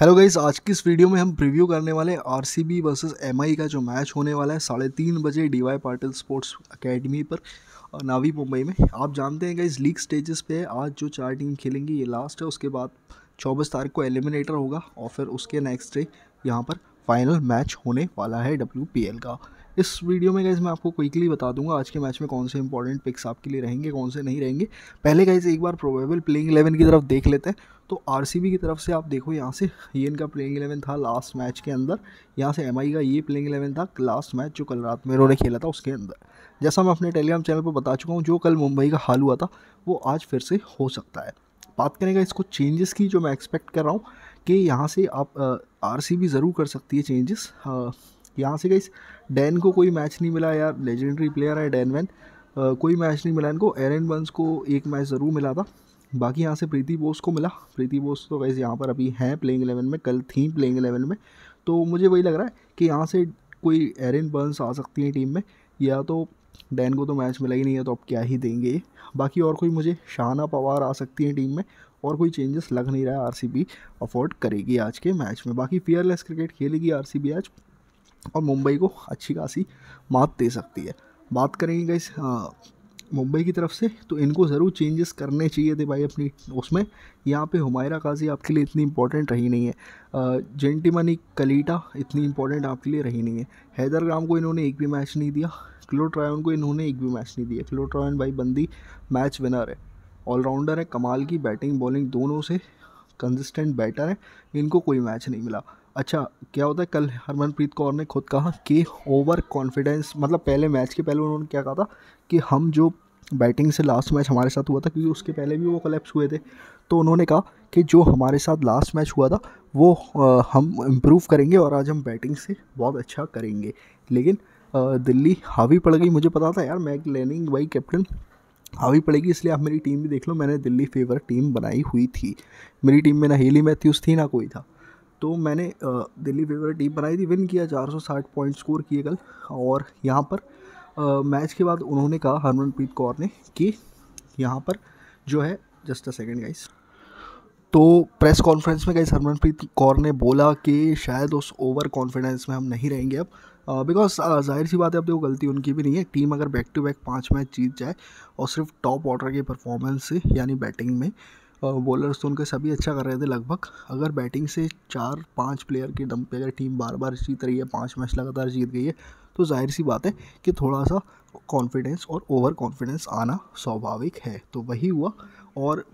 hello guys आज की इस वीडियो में हम प्रीव्यू करने वाले R C B versus M का जो मैच होने वाला है साढ़े तीन बजे D Y Patil sports academy पर नावी मुंबई में आप जानते हैं गाइस लीग स्टेजेस पे आज जो चार टीम खेलेंगी ये लास्ट है उसके बाद चौबीस तारीख को एलिमिनेटर होगा और फिर उसके नेक्स्ट डे यहाँ पर फाइनल मैच होने वाला है डब्ल्यू का इस वीडियो में गाइज मैं आपको क्विकली बता दूंगा आज के मैच में कौन से इंपॉर्टेंट पिक्स आपके लिए रहेंगे कौन से नहीं रहेंगे पहले गाइज एक बार प्रोबेबल प्लेइंग इलेवन की तरफ देख लेते हैं तो आर की तरफ से आप देखो यहाँ से ये इनका प्लेइंग इलेवन था लास्ट मैच के अंदर यहाँ से एम का ये प्लेइंग इलेवन था लास्ट मैच जो कल रात में इन्होंने खेला था उसके अंदर जैसा मैं अपने टेलीग्राम चैनल पर बता चुका हूँ जो कल मुंबई का हाल हुआ था वो आज फिर से हो सकता है बात करेंगे इसको चेंजेस की जो मैं एक्सपेक्ट कर रहा हूँ कि यहाँ से आप आर सी ज़रूर कर सकती है चेंजेस यहाँ से गई डैन को कोई मैच नहीं मिला यार लेजेंडरी प्लेयर है डैन वैन कोई मैच नहीं मिला इनको एरन बंस को एक मैच ज़रूर मिला था बाकी यहाँ से प्रीति बोस को मिला प्रीति बोस तो वैसे यहाँ पर अभी हैं प्लेइंग एलेवन में कल थी प्लेइंग एलेवन में तो मुझे वही लग रहा है कि यहाँ से कोई एरन बंस आ सकती हैं टीम में या तो डैन को तो मैच मिला ही नहीं है तो अब क्या ही देंगे बाकी और कोई मुझे शाहाना पवार आ सकती हैं टीम में और कोई चेंजेस लग नहीं रहा है आरसीबी अफोर्ड करेगी आज के मैच में बाकी फियरलेस क्रिकेट खेलेगी आर आज और मुंबई को अच्छी खासी मात दे सकती है बात करेंगे इस हाँ, मुंबई की तरफ से तो इनको ज़रूर चेंजेस करने चाहिए थे भाई अपनी उसमें यहाँ पे हुमायरा काजी आपके लिए इतनी इंपॉर्टेंट रही नहीं है जेंटी मनी कलीटा इतनी इंपॉर्टेंट आपके लिए रही नहीं है हैदर ग्राम को इन्होंने एक भी मैच नहीं दिया क्लो ट्रायन को इन्होंने एक भी मैच नहीं दिया क्लो ट्रायन भाई बंदी मैच विनर है ऑलराउंडर है कमाल की बैटिंग बॉलिंग दोनों से कंसिस्टेंट बैटर है इनको कोई मैच नहीं मिला अच्छा क्या होता है कल हरमनप्रीत कौर ने खुद कहा कि ओवर कॉन्फिडेंस मतलब पहले मैच के पहले उन्होंने क्या कहा था कि हम जो बैटिंग से लास्ट मैच हमारे साथ हुआ था क्योंकि उसके पहले भी वो कलेप्स हुए थे तो उन्होंने कहा कि जो हमारे साथ लास्ट मैच हुआ था वो आ, हम इम्प्रूव करेंगे और आज हम बैटिंग से बहुत अच्छा करेंगे लेकिन आ, दिल्ली हावी पड़ गई मुझे पता था यार मैक लेनिंग वही कैप्टन हावी पड़ेगी इसलिए आप मेरी टीम भी देख लो मैंने दिल्ली फेवर टीम बनाई हुई थी मेरी टीम में ना हेली मैथ्यूज़ थी ना कोई था तो मैंने दिल्ली फेवरेट टीम बनाई थी विन किया 460 पॉइंट स्कोर किए कल और यहाँ पर आ, मैच के बाद उन्होंने कहा हरमनप्रीत कौर ने कि यहाँ पर जो है जस्ट अ सेकेंड गाइस तो प्रेस कॉन्फ्रेंस में गाइस हरमनप्रीत कौर ने बोला कि शायद उस ओवर कॉन्फिडेंस में हम नहीं रहेंगे अब बिकॉज uh, uh, जाहिर सी बात है अब देखो गलती उनकी भी नहीं है टीम अगर बैक टू बैक पाँच मैच जीत जाए और सिर्फ टॉप ऑर्डर की परफॉर्मेंस से यानी बैटिंग में बॉलर्स तो उनके सभी अच्छा कर रहे थे लगभग अगर बैटिंग से चार पाँच प्लेयर के दम पे अगर टीम बार बार जीत रही है पाँच मैच लगातार जीत गई है तो जाहिर सी बात है कि थोड़ा सा कॉन्फिडेंस और ओवर कॉन्फिडेंस आना स्वाभाविक है तो वही हुआ और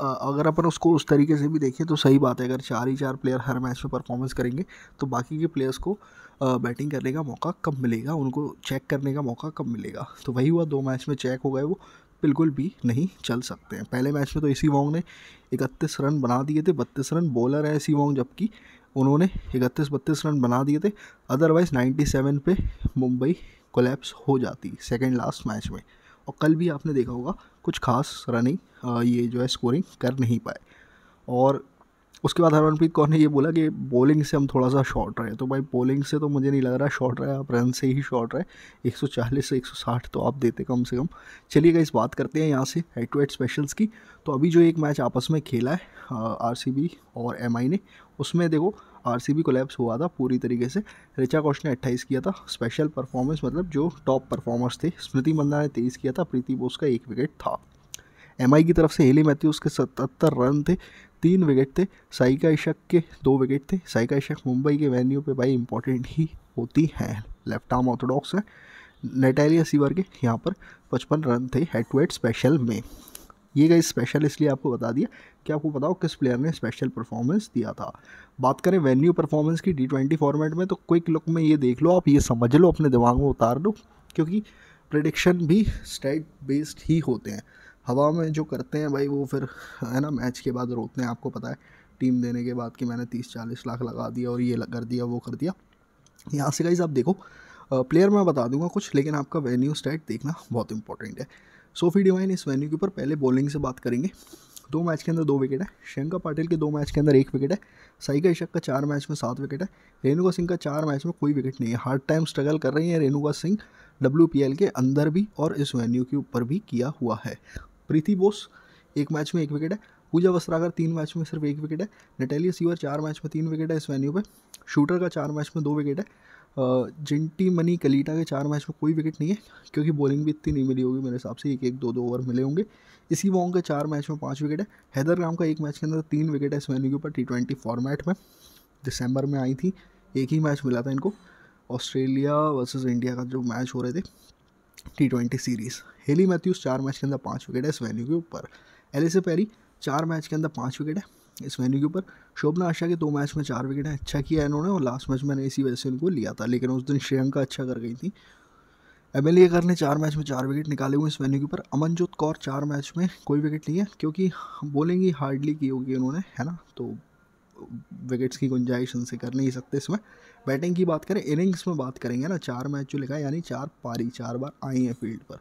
अगर अपन उसको उस तरीके से भी देखें तो सही बात है अगर चार ही चार प्लेयर हर मैच में परफॉर्मेंस करेंगे तो बाकी के प्लेयर्स को बैटिंग करने का मौका कब मिलेगा उनको चेक करने का मौका कब मिलेगा तो वही हुआ दो मैच में चेक हो गए वो बिल्कुल भी नहीं चल सकते हैं पहले मैच में तो इसी वोंग ने इकतीस रन बना दिए थे बत्तीस रन बॉलर है इसी वोंग जबकि उन्होंने इकतीस बत्तीस रन बना दिए थे अदरवाइज 97 पे मुंबई कोलेप्स हो जाती सेकेंड लास्ट मैच में और कल भी आपने देखा होगा कुछ खास रनिंग ये जो है स्कोरिंग कर नहीं पाए और उसके बाद हरमनप्रीत कौर ने ये बोला कि बॉलिंग से हम थोड़ा सा शॉर्ट रहे तो भाई बॉलिंग से तो मुझे नहीं लग रहा शॉर्ट रहे आप रन से ही शॉर्ट रहे 140 से 160 तो आप देते कम से कम चलिएगा इस बात करते हैं यहाँ से हेड टू हेड स्पेशल्स की तो अभी जो एक मैच आपस में खेला है आर और एम ने उसमें देखो आर सी कोलैप्स हुआ था पूरी तरीके से रिचा कौश ने अट्ठाईस किया था स्पेशल परफॉर्मेंस मतलब जो टॉप परफॉर्मर्स थे स्मृति मंदा ने तेईस किया था प्रीति बोस का एक विकेट था एम की तरफ से हेली मैथ्यूज़ के सतहत्तर रन थे तीन विकेट थे साइका इशक के दो विकेट थे साइका इशक मुंबई के वेन्यू पे भाई इंपॉर्टेंट ही होती हैं लेफ्ट आर्म ऑर्थोडॉक्स है नेटेलिया सीवर के यहाँ पर पचपन रन थे हेड टू हेड स्पेशल में ये गई स्पेशल इसलिए आपको बता दिया कि आपको बताओ किस प्लेयर ने स्पेशल परफॉर्मेंस दिया था बात करें वेन्यू परफॉर्मेंस की टी ट्वेंटी फॉर्मेट में तो क्विक लुक में ये देख लो आप ये समझ लो अपने दिमाग में उतार लो क्योंकि प्रडिक्शन भी स्टेट बेस्ड ही होते हैं हवा में जो करते हैं भाई वो फिर है ना मैच के बाद रोते हैं आपको पता है टीम देने के बाद कि मैंने तीस चालीस लाख लगा दिया और ये कर दिया वो कर दिया यहाँ से गाइज आप देखो प्लेयर मैं बता दूंगा कुछ लेकिन आपका वेन्यू स्टैट देखना बहुत इंपॉर्टेंट है सोफी डिवाइन इस वेन्यू के ऊपर पहले बॉलिंग से बात करेंगे दो मैच के अंदर दो विकेट है शंकर पाटिल के दो मैच के अंदर एक विकेट है साइका इशक का चार मैच में सात विकेट है रेणुका सिंह का चार मैच में कोई विकेट नहीं है हार्ड टाइम स्ट्रगल कर रही है रेणुका सिंह डब्ल्यू के अंदर भी और इस वेन्यू के ऊपर भी किया हुआ है प्रीति बोस एक मैच में एक विकेट है पूजा वस्त्रागर तीन मैच में सिर्फ एक विकेट है नटेलिया सीवर चार मैच में तीन विकेट है इस वेन्यू पे शूटर का चार मैच में दो विकेट है जिंटी मनी कलीटा के चार मैच में कोई विकेट नहीं है क्योंकि बॉलिंग भी इतनी नहीं मिली होगी मेरे हिसाब से एक एक दो दो ओवर मिले होंगे इसी वॉन्ग के चार मैच में पाँच विकेट है हैदर राम का एक मैच के अंदर तीन विकेट है इस वेन्यू के ऊपर टी ट्वेंटी फॉर्मेट में दिसंबर में आई थी एक ही मैच मिला था इनको ऑस्ट्रेलिया वर्सेज इंडिया का जो मैच हो रहे थे T twenty series Hayley Matthews चार मैच के अंदर पाँच विकेट है इस वेन्यू के ऊपर एलिसे पैरी चार मैच के अंदर पाँच विकेट है इस वेन्यू के ऊपर शोभना आशा के दो मैच में चार विकेट हैं अच्छा किया इन्होंने और लास्ट मैच मैंने इसी वजह से इनको लिया था लेकिन उस दिन श्रियंका अच्छा कर गई थी एम एल कर ने चार मैच में चार विकेट निकाले हुए इस वेन्यू के ऊपर अमनजोत कौर चार मैच में कोई विकेट नहीं है क्योंकि बोलेंगी हार्डली की होगी उन्होंने है ना तो विकेट्स की गुंजाइश उनसे कर नहीं सकते इसमें बैटिंग की बात करें इनिंग्स में बात करेंगे ना चार मैच जो लिखा यानी चार पारी चार बार आई हैं फील्ड पर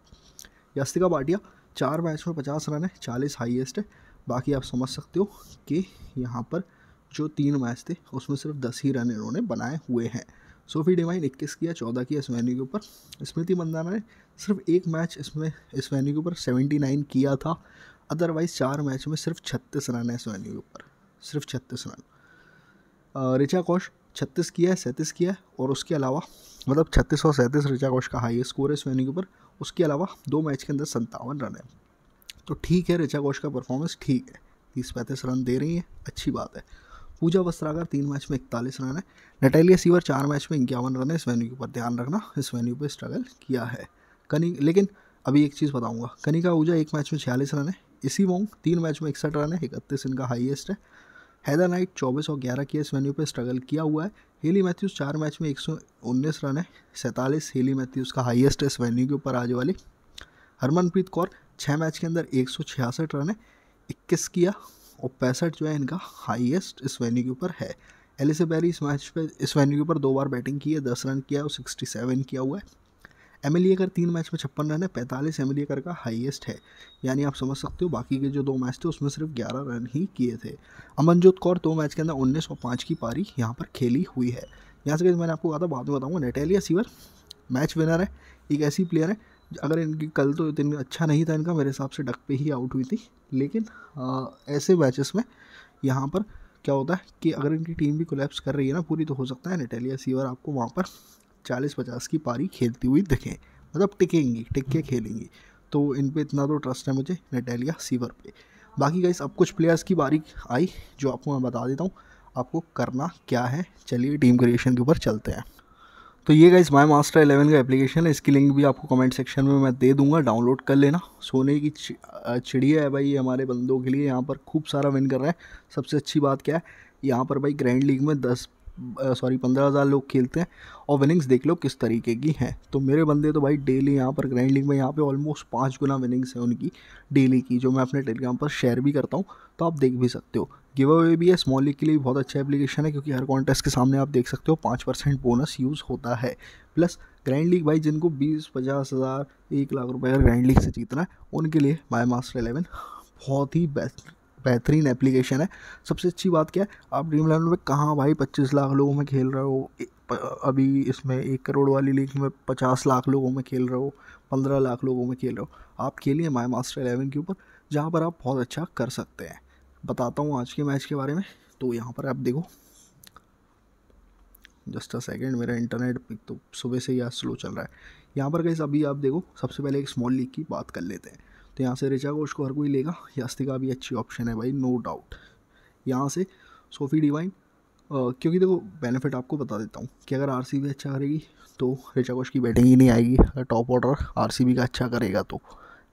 यास्तिका भाटिया चार मैच में पचास रन है चालीस हाइएस्ट है बाकी आप समझ सकते हो कि यहाँ पर जो तीन मैच थे उसमें सिर्फ दस ही रन इन्होंने बनाए हुए हैं सोफी डिवाइन इक्कीस किया चौदह किया इस वेन्यू के ऊपर स्मृति मंदाना ने सिर्फ एक मैच इसमें इस वेन्यू के ऊपर सेवेंटी नाइन किया था अदरवाइज चार मैच में सिर्फ छत्तीस रन है इस वेन्यू के ऊपर सिर्फ छत्तीस रन ऋचा कौश छत्तीस किया है सैंतीस किया है और उसके अलावा मतलब छत्तीस और सैंतीस ऋचा कौश का हाई स्कोर है इस वेन्यू के ऊपर उसके अलावा दो मैच के अंदर संतावन रन है तो ठीक है ऋचा कोश का परफॉर्मेंस ठीक है तीस पैंतीस रन दे रही है अच्छी बात है पूजा वस्त्रागर तीन मैच में इकतालीस रन है नटेलिया सीवर चार मैच में इक्यावन रन है इस वेन्यू के ऊपर ध्यान रखना इस वेन्यू पर स्ट्रगल किया है कनी लेकिन अभी एक चीज़ बताऊंगा कनिका ऊजा एक मैच में छियालीस रन है इसी वोंग तीन मैच में इकसठ रन है इकतीस इनका हाईएस्ट है हैदर नाइट चौबीस और ग्यारह की इस वेन्यू पर स्ट्रगल किया हुआ है हेली मैथ्यूज़ चार मैच में एक सौ उन्नीस रन है सैंतालीस हेली मैथ्यूज़ का हाईएस्ट इस वेन्यू के ऊपर आज वाली हरमनप्रीत कौर छः मैच के अंदर एक सौ छियासठ रन है इक्कीस किया और पैंसठ जो है इनका हाइएस्ट इस वेन्यू के ऊपर है एलिसबेरी इस मैच पर इस वेन्यू के ऊपर दो बार बैटिंग की है दस रन किया और सिक्सटी सेवन किया हुआ है एम एल कर तीन मैच में छप्पन रन है पैंतालीस एम एल का हाईएस्ट है यानी आप समझ सकते हो बाकी के जो दो मैच थे उसमें सिर्फ ग्यारह रन ही किए थे अमनजोत कौर दो मैच के अंदर उन्नीस और पाँच की पारी यहाँ पर खेली हुई है यहाँ से मैंने आपको कहा था बाद में बताऊँगा नेटेलिया सीवर मैच विनर है एक ऐसी प्लेयर है अगर इनकी कल तो दिन अच्छा नहीं था इनका मेरे हिसाब से डक पे ही आउट हुई थी लेकिन आ, ऐसे मैचेस में यहाँ पर क्या होता है कि अगर इनकी टीम भी कोलेप्स कर रही है ना पूरी तो हो सकता है नेटेलिया सीवर आपको वहाँ पर चालीस पचास की पारी खेलती हुई दिखें मतलब टिकेंगी टिक के खेलेंगी तो इन पर इतना तो ट्रस्ट है मुझे नेटेलिया सीवर पर बाकी गाइस अब कुछ प्लेयर्स की बारी आई जो आपको मैं बता देता हूँ आपको करना क्या है चलिए टीम क्रिएशन के ऊपर चलते हैं तो ये गाइस माई मास्टर एलेवन का एप्लीकेशन है इसकी लिंक भी आपको कमेंट सेक्शन में मैं दे दूंगा डाउनलोड कर लेना सोने की चिड़िया है भाई हमारे बंदों के लिए यहाँ पर खूब सारा विन कर रहा है सबसे अच्छी बात क्या है यहाँ पर भाई ग्रैंड लीग में दस सॉरी पंद्रह हज़ार लोग खेलते हैं और विनिंग्स देख लो किस तरीके की हैं तो मेरे बंदे तो भाई डेली यहाँ पर ग्रैंड लीग में यहाँ पे ऑलमोस्ट पाँच गुना विनिंग्स हैं उनकी डेली की जो मैं अपने टेलीग्राम पर शेयर भी करता हूँ तो आप देख भी सकते हो गिव अवे भी है स्मॉल लीग के लिए बहुत अच्छा एप्लीकेशन है क्योंकि हर कॉन्टेस्ट के सामने आप देख सकते हो पाँच परसेंट बोनस यूज़ होता है प्लस ग्रैंड लीग भाई जिनको बीस पचास हज़ार एक लाख रुपये ग्रैंड लीग से जीतना है उनके लिए माई मास्टर एलेवन बहुत ही बेस्ट बेहतरीन एप्लीकेशन है सबसे अच्छी बात क्या है आप ड्रीम इलेवन में कहाँ भाई पच्चीस लाख लोगों में खेल रहे हो अभी इसमें एक करोड़ वाली लीग में पचास लाख लोगों में खेल रहे हो पंद्रह लाख लोगों में खेल रहे हो आप खेलिए माई मास्टर एलेवन के ऊपर जहाँ पर आप बहुत अच्छा कर सकते हैं बताता हूँ आज के मैच के बारे में तो यहाँ पर आप देखो जस्ट अ सेकेंड मेरा इंटरनेट तो सुबह से ही आज स्लो चल रहा है यहाँ पर कैसे अभी आप देखो सबसे पहले एक स्मॉल लीग की बात कर लेते हैं तो यहाँ से ऋचा घोष को हर कोई लेगा यास्तिका भी अच्छी ऑप्शन है भाई नो डाउट यहाँ से सोफी डिवाइन क्योंकि देखो बेनिफिट आपको बता देता हूँ कि अगर आर भी अच्छा करेगी तो ऋचा घोष की बैटिंग ही नहीं आएगी अगर टॉप ऑर्डर आर का अच्छा करेगा तो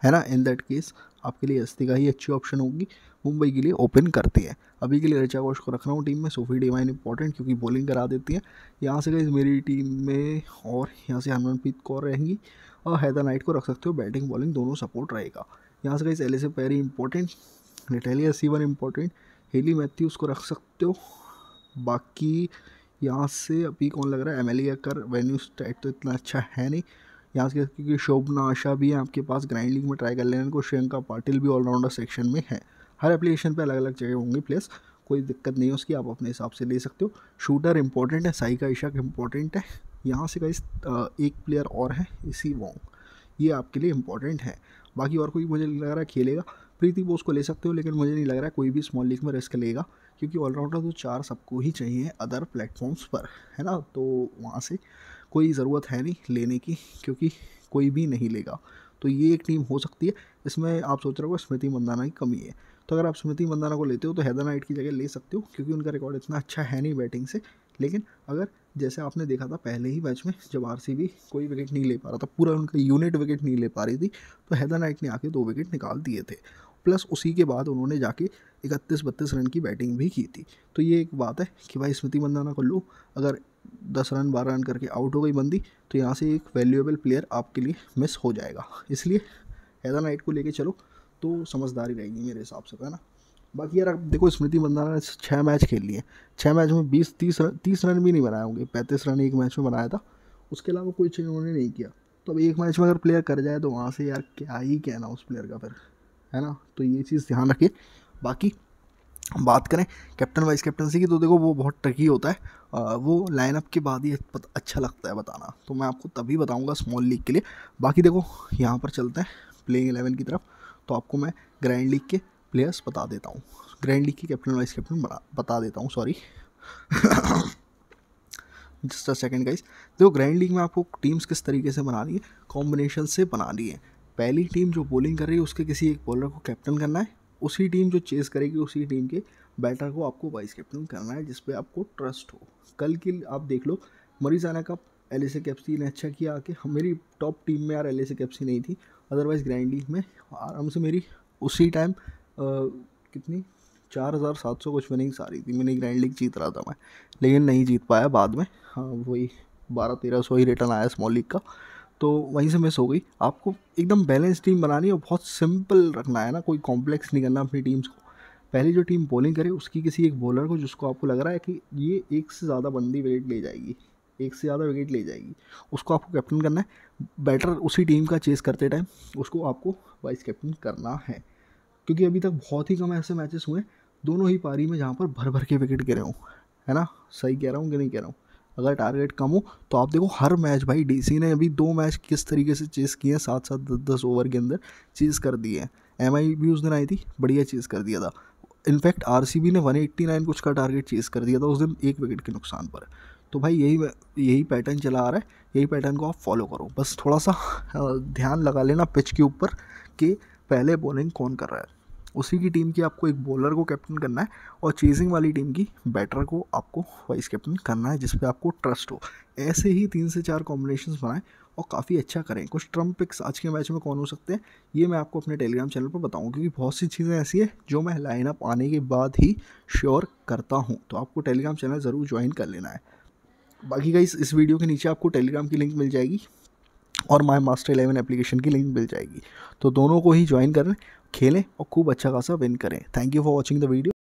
है ना इन दैट केस आपके लिए अस्थिका ही अच्छी ऑप्शन होगी मुंबई के लिए ओपन करती है अभी के लिए ऋचा घोष को रख रहा हूँ टीम में सोफी डिवाइन इंपॉर्टेंट क्योंकि बॉलिंग करा देती है यहाँ से गई मेरी टीम में और यहाँ से हरमनप्रीत कौर रहेंगी और हैदर नाइट को रख सकते हो बैटिंग बॉलिंग दोनों सपोर्ट रहेगा यहाँ से guys Ellyse Perry important Natalia Sciver important Hayley Matthew उसको रख सकते हो बाकी यहाँ से अभी कौन लग रहा है एम कर वेन्यू स्टाइट तो इतना अच्छा है नहीं यहाँ से क्योंकि शोभना आशा भी है आपके पास ग्राइंड लीग में ट्राई कर लेने को श्रियंका पाटिल भी ऑलराउंडर सेक्शन में है हर एप्लीकेशन पे अलग अलग जगह होंगी प्लेस कोई दिक्कत नहीं है उसकी आप अपने हिसाब से ले सकते हो शूटर इंपॉर्टेंट है साई का इशाक इंपॉर्टेंट है यहाँ से गाइस एक प्लेयर और है इसी वॉन्ग ये आपके लिए इंपॉर्टेंट है बाकी और कोई मुझे नहीं लग रहा है खेलेगा प्रीति बोस को ले सकते हो लेकिन मुझे नहीं लग रहा है कोई भी स्मॉल लीग में रिस्क लेगा क्योंकि ऑलराउंडर तो चार सबको ही चाहिए अदर प्लेटफॉर्म्स पर है ना तो वहाँ से कोई ज़रूरत है नहीं लेने की क्योंकि कोई भी नहीं लेगा तो ये एक टीम हो सकती है इसमें आप सोच रहे हो स्मृति मंदाना की कमी है तो अगर आप स्मृति मंदाना को लेते हो तो हैदर नाइट की जगह ले सकते हो क्योंकि उनका रिकॉर्ड इतना अच्छा है नहीं बैटिंग से लेकिन अगर जैसे आपने देखा था पहले ही मैच में जब आर कोई विकेट नहीं ले पा रहा था पूरा उनका यूनिट विकेट नहीं ले पा रही थी तो हैदर नाइट ने आके दो विकेट निकाल दिए थे प्लस उसी के बाद उन्होंने जाके इकतीस बत्तीस रन की बैटिंग भी की थी तो ये एक बात है कि भाई स्मृति मंदाना को लो अगर दस रन बारह रन करके आउट हो गई बंदी तो यहाँ से एक वैल्यूएबल प्लेयर आपके लिए मिस हो जाएगा इसलिए हैदर नाइट को लेके चलो तो समझदारी रहेगी मेरे हिसाब से है ना बाकी यार देखो स्मृति मंदाना ने छः मैच खेल लिए छः मैच में बीस तीस रन तीस रन भी नहीं बनाए होंगे पैंतीस रन एक मैच में बनाया था उसके अलावा कोई चीज़ उन्होंने नहीं किया तो अब एक मैच में अगर प्लेयर कर जाए तो वहाँ से यार क्या ही कहना उस प्लेयर का फिर है ना तो ये चीज़ ध्यान रखिए बाकी बात करें कैप्टन वाइस कैप्टनसी की तो देखो वो बहुत ट्रकी होता है आ, वो लाइनअप के बाद ही अच्छा लगता है बताना तो मैं आपको तभी बताऊंगा स्मॉल लीग के लिए बाकी देखो यहाँ पर चलते हैं प्लेइंग एलेवन की तरफ तो आपको मैं ग्रैंड लीग के प्लेयर्स बता देता हूँ ग्रैंड लीग की कैप्टन वाइस कैप्टन बता देता हूँ sorry just a second guys देखो ग्रैंड लीग में आपको टीम्स किस तरीके से बनानी है कॉम्बिनेशन से बनानी है पहली टीम जो बॉलिंग कर रही है उसके किसी एक बॉलर को कैप्टन करना है उसी टीम जो चेस करेगी उसी टीम के बैटर को आपको वाइस कैप्टन करना है जिसपे आपको ट्रस्ट हो कल की आप देख लो Marizanne Kapp Alice Capsey ने अच्छा किया आके मेरी टॉप टीम में यार एल एस कैप्सी नहीं थी अदरवाइज ग्रैंड लीग में आराम से मेरी उसी टाइम कितनी चार हज़ार सात सौ कुछ विनिंग्स आ रही थी मिनी ग्रैंड लीग जीत रहा था मैं लेकिन नहीं जीत पाया बाद में हाँ वही बारह तेरह सौ ही रिटर्न आया स्मॉल लीग का तो वहीं से मिस हो गई आपको एकदम बैलेंस टीम बनानी है और बहुत सिंपल रखना है ना कोई कॉम्प्लेक्स नहीं करना अपनी टीम्स को पहली जो टीम बॉलिंग करे उसकी किसी एक बॉलर को जिसको आपको लग रहा है कि ये एक से ज़्यादा बंदी विकेट ले जाएगी एक से ज़्यादा विकेट ले जाएगी उसको आपको कैप्टन करना है बैटर उसी टीम का चेस करते टाइम उसको आपको वाइस कैप्टन करना है क्योंकि अभी तक बहुत ही कम ऐसे मैचेस हुए दोनों ही पारी में जहाँ पर भर भर के विकेट गिरे हूँ है ना सही कह रहा हूँ कि नहीं कह रहा हूँ अगर टारगेट कम हो तो आप देखो हर मैच भाई डीसी ने अभी दो मैच किस तरीके से चेस किए हैं सात सात दस दस ओवर के अंदर चेस कर दिए हैं एम भी उस दिन आई थी बढ़िया चेस कर दिया था इनफैक्ट आर ने वन एट्टी नाइन कुछ का टारगेट चेज़ कर दिया था उस दिन एक विकेट के नुकसान पर तो भाई यही यही पैटर्न चला आ रहा है यही पैटर्न को आप फॉलो करो बस थोड़ा सा हाँ, ध्यान लगा लेना पिच के ऊपर कि पहले बॉलिंग कौन कर रहा है उसी की टीम की आपको एक बॉलर को कैप्टन करना है और चेजिंग वाली टीम की बैटर को आपको वाइस कैप्टन करना है जिस पर आपको ट्रस्ट हो ऐसे ही तीन से चार कॉम्बिनेशन बनाएं और काफ़ी अच्छा करें कुछ ट्रम्प पिक्स आज के मैच में कौन हो सकते हैं ये मैं आपको अपने टेलीग्राम चैनल पर बताऊँ क्योंकि बहुत सी चीज़ें ऐसी है जो मैं लाइनअप आने के बाद ही श्योर करता हूँ तो आपको टेलीग्राम चैनल ज़रूर ज्वाइन कर लेना है बाकी का इस वीडियो के नीचे आपको टेलीग्राम की लिंक मिल जाएगी और माई मास्टर इलेवन एप्लीकेशन की लिंक मिल जाएगी तो दोनों को ही ज्वाइन करें खेलें और खूब अच्छा खासा विन करें thank you for watching the video